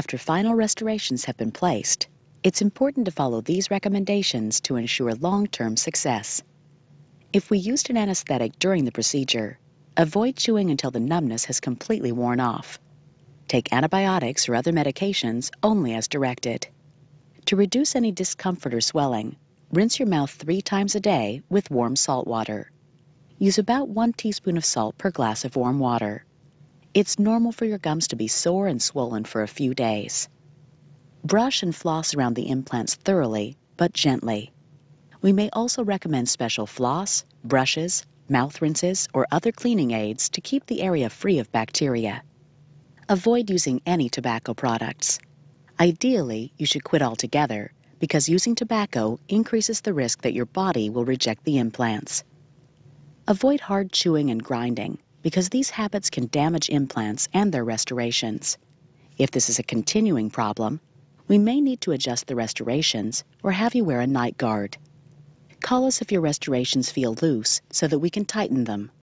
After final restorations have been placed, it's important to follow these recommendations to ensure long-term success. If we used an anesthetic during the procedure, avoid chewing until the numbness has completely worn off. Take antibiotics or other medications only as directed. To reduce any discomfort or swelling, rinse your mouth three times a day with warm salt water. Use about one teaspoon of salt per glass of warm water. It's normal for your gums to be sore and swollen for a few days. Brush and floss around the implants thoroughly, but gently. We may also recommend special floss, brushes, mouth rinses, or other cleaning aids to keep the area free of bacteria. Avoid using any tobacco products. Ideally, you should quit altogether because using tobacco increases the risk that your body will reject the implants. Avoid hard chewing and grinding, because these habits can damage implants and their restorations. If this is a continuing problem, we may need to adjust the restorations or have you wear a night guard. Call us if your restorations feel loose so that we can tighten them.